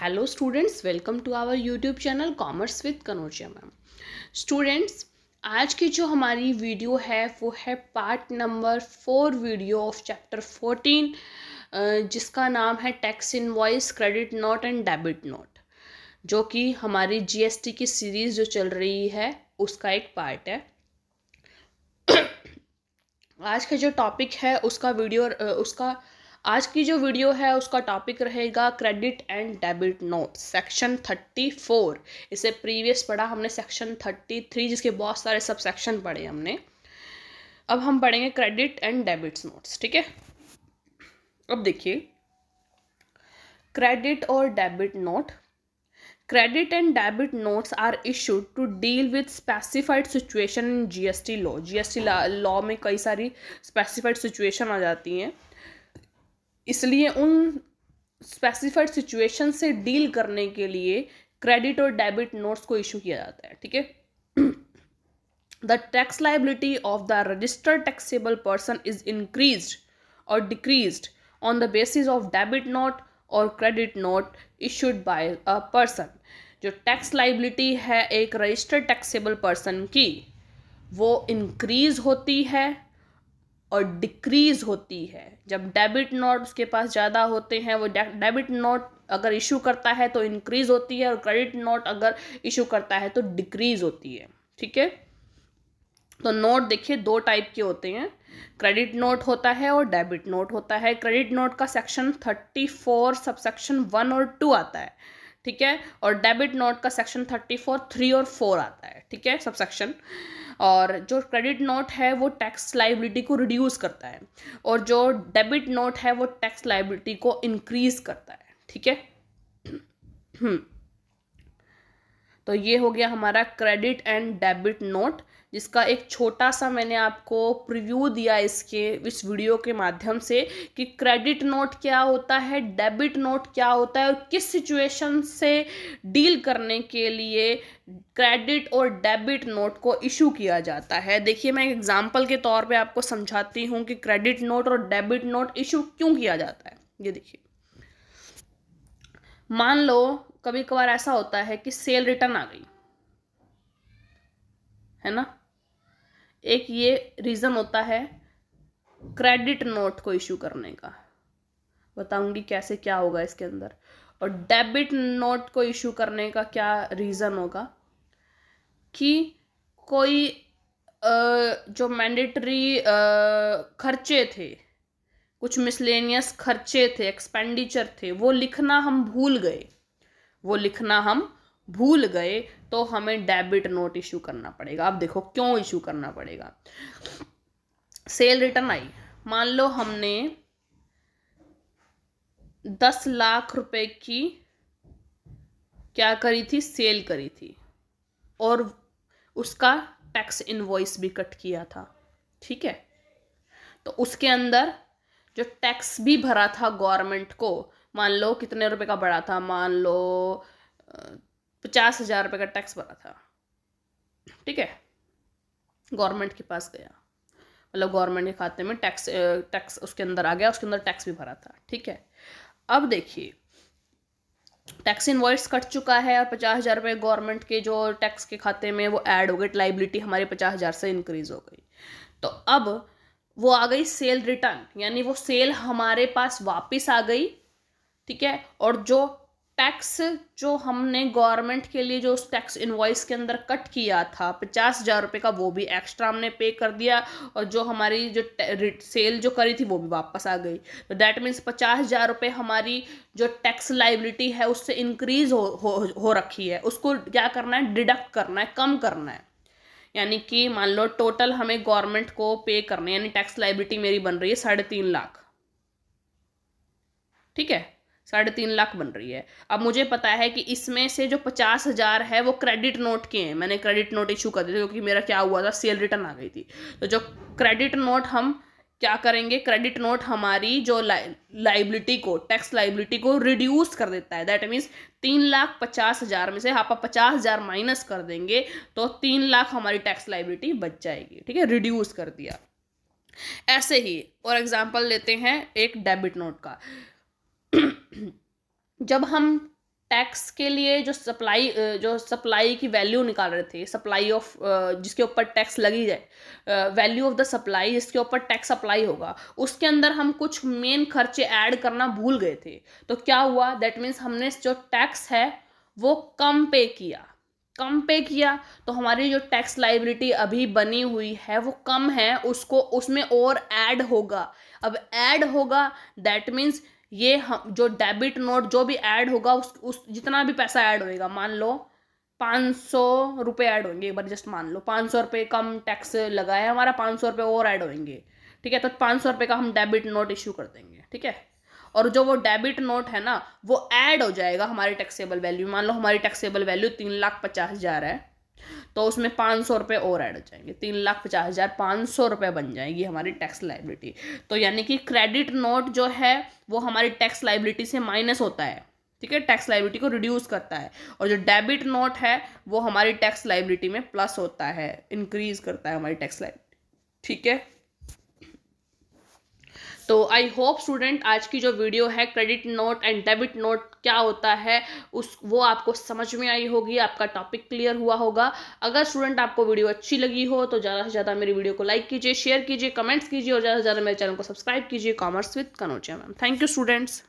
Hello students welcome to our YouTube channel commerce with Kanojia ma'am students आज की जो हमारी वीडियो है वो है part number four video of chapter fourteen जिसका नाम है tax invoice credit note and debit note जो कि हमारी जीएसटी की सीरीज़ जो चल रही है उसका एक पार्ट है आज का जो टॉपिक है उसका वीडियो उसका आज की जो वीडियो है उसका टॉपिक रहेगा credit and debit note section thirty four इसे प्रीवियस पढ़ा हमने सेक्शन थर्टी थ्री जिसके बहुत सारे सब सेक्शन पढ़े हमने अब हम पढ़ेंगे क्रेडिट एंड डेबिट्स नोट्स ठीक है अब देखिए क्रेडिट और debit note credit and debit notes are issued to deal with specified situation in gst law gst law में कई सारी स्पेसिफाइड सिचुएशन आ जाती हैं इसलिए उन स्पेसिफाइड सिचुएशन से डील करने के लिए क्रेडिट और डेबिट नोट्स को इशू किया जाता है ठीक है the tax liability of the registered taxable person is increase और decrease on the basis of debit note और credit note issued by a person जो टैक्स लाइबिलिटी है एक रजिस्टर्ड टैक्सेबल पर्सन की वो इंक्रीज होती है और डिक्रीज होती है जब डेबिट नोट्स के पास ज़्यादा होते हैं वो डेबिट नोट अगर इशू करता है तो इंक्रीज होती है और क्रेडिट नोट अगर इशू करता है तो डिक्रीज होती है ठीक है तो नोट देखिए दो टाइप के होते हैं क्रेडिट नोट होता है और डेबिट नोट होता है क्रेडिट नोट का section thirty four sub section one और टू आता है ठीक है और डेबिट नोट का सेक्शन थर्टी फोर थ्री और फोर आता है ठीक है सबसेक्शन और जो क्रेडिट नोट है वो टैक्स लाइबिलिटी को रिड्यूस करता है और जो डेबिट नोट है वो टैक्स लाइबिलिटी को इंक्रीज करता है ठीक है हम्म. तो ये हो गया हमारा क्रेडिट एंड डेबिट नोट जिसका एक छोटा सा मैंने आपको प्रिव्यू दिया इसके इस वीडियो के माध्यम से कि क्रेडिट नोट क्या होता है डेबिट नोट क्या होता है और किस सिचुएशन से डील करने के लिए क्रेडिट और डेबिट नोट को इशू किया जाता है देखिए मैं एग्जाम्पल के तौर पे आपको समझाती हूँ कि क्रेडिट नोट और डेबिट नोट इशू क्यों किया जाता है ये देखिए मान लो कभी कभार ऐसा होता है कि सेल रिटर्न आ गई है ना एक ये रीज़न होता है क्रेडिट नोट को इशू करने का बताऊंगी कैसे क्या होगा इसके अंदर और डेबिट नोट को इशू करने का क्या रीज़न होगा कि कोई जो मैंडेटरी खर्चे थे कुछ मिसलेनियस खर्चे थे एक्सपेंडिचर थे वो लिखना हम भूल गए वो लिखना हम भूल गए तो हमें डेबिट नोट इशू करना पड़ेगा अब देखो क्यों इशू करना पड़ेगा सेल रिटर्न आई मान लो हमने दस लाख रुपए की क्या करी थी सेल करी थी और उसका टैक्स इनवॉइस भी कट किया था ठीक है तो उसके अंदर जो टैक्स भी भरा था गवर्नमेंट को मान लो कितने रुपए का बड़ा था मान लो पचास हज़ार रुपये का टैक्स भरा था ठीक है गवर्नमेंट के पास गया मतलब गवर्नमेंट के खाते में टैक्स टैक्स उसके अंदर आ गया उसके अंदर टैक्स भी भरा था ठीक है अब देखिए टैक्स इन्वॉइस कट चुका है और पचास हज़ार रुपये गवर्नमेंट के जो टैक्स के खाते में वो ऐड हो गए लाइबिलिटी हमारी पचास हज़ार से इंक्रीज़ हो गई तो अब वो आ गई सेल रिटर्न यानी वो सेल हमारे पास वापस आ गई ठीक है और जो टैक्स जो हमने गवर्नमेंट के लिए जो उस टैक्स इन्वाइस के अंदर कट किया था पचास हज़ार रुपये का वो भी एक्स्ट्रा हमने पे कर दिया और जो हमारी जो सेल जो करी थी वो भी वापस आ गई तो दैट मीन्स पचास हज़ार रुपये हमारी जो टैक्स लाइबिलिटी है उससे इंक्रीज हो, हो हो रखी है उसको क्या करना है डिडक्ट करना है कम करना है यानी कि मान लो टोटल हमें गवर्नमेंट को पे करना है यानी टैक्स लाइबिलिटी मेरी बन रही है साढ़े तीन लाख ठीक है साढ़े तीन लाख बन रही है अब मुझे पता है कि इसमें से जो पचास हज़ार है वो क्रेडिट नोट के हैं मैंने क्रेडिट नोट इशू कर दिया क्योंकि मेरा क्या हुआ था सेल रिटर्न आ गई थी तो जो क्रेडिट नोट हम क्या करेंगे क्रेडिट नोट हमारी जो लाइबिलिटी को टैक्स लाइबिलिटी को रिड्यूस कर देता है दैट मीन्स तीन लाख पचास हज़ार में से आप पचास हज़ार माइनस कर देंगे तो तीन लाख हमारी टैक्स लाइबिलिटी बच जाएगी ठीक है रिड्यूस कर दिया ऐसे ही और एग्जाम्पल लेते हैं एक डेबिट नोट का जब हम टैक्स के लिए जो सप्लाई जो सप्लाई की वैल्यू निकाल रहे थे सप्लाई ऑफ जिसके ऊपर टैक्स लगी जाए वैल्यू ऑफ द सप्लाई जिसके ऊपर टैक्स अप्लाई होगा उसके अंदर हम कुछ मेन खर्चे ऐड करना भूल गए थे तो क्या हुआ दैट मीन्स हमने जो टैक्स है वो कम पे किया कम पे किया तो हमारी जो टैक्स लाइबिलिटी अभी बनी हुई है वो कम है उसको उसमें और ऐड होगा अब ऐड होगा दैट मीन्स ये हम जो डेबिट नोट जो भी ऐड होगा उस उस जितना भी पैसा ऐड होएगा मान लो पाँच सौ रुपये ऐड होंगे एक बार जस्ट मान लो पाँच सौ रुपये कम टैक्स लगा है हमारा पाँच सौ रुपये और ऐड होंगे ठीक है तो पाँच सौ रुपये का हम डेबिट नोट इशू कर देंगे ठीक है और जो वो डेबिट नोट है ना वो ऐड हो जाएगा हमारे टैक्सेबल वैल्यू मान लो हमारी टैक्सेबल वैल्यू तीन लाख पचास हज़ार है तो उसमें पाँच सौ रुपये और ऐड हो जाएंगे तीन लाख पचास हज़ार पाँच सौ रुपये बन जाएगी हमारी टैक्स लाइबिलिटी तो यानी कि क्रेडिट नोट जो है वो हमारी टैक्स लाइबिलिटी से माइनस होता है ठीक है टैक्स लाइबिलिटी को रिड्यूस करता है और जो डेबिट नोट है वो हमारी टैक्स लाइबिलिटी में प्लस होता है इंक्रीज करता है हमारी टैक्स लाइबिलिटी ठीक है तो आई होप स्टूडेंट आज की जो वीडियो है credit note and debit note क्या होता है उस वो आपको समझ में आई होगी आपका टॉपिक क्लियर हुआ होगा अगर स्टूडेंट आपको वीडियो अच्छी लगी हो तो ज़्यादा से ज़्यादा मेरी वीडियो को लाइक कीजिए शेयर कीजिए कमेंट्स कीजिए और ज़्यादा से ज़्यादा मेरे चैनल को सब्सक्राइब कीजिए commerce with Kanojia ma'am thank you students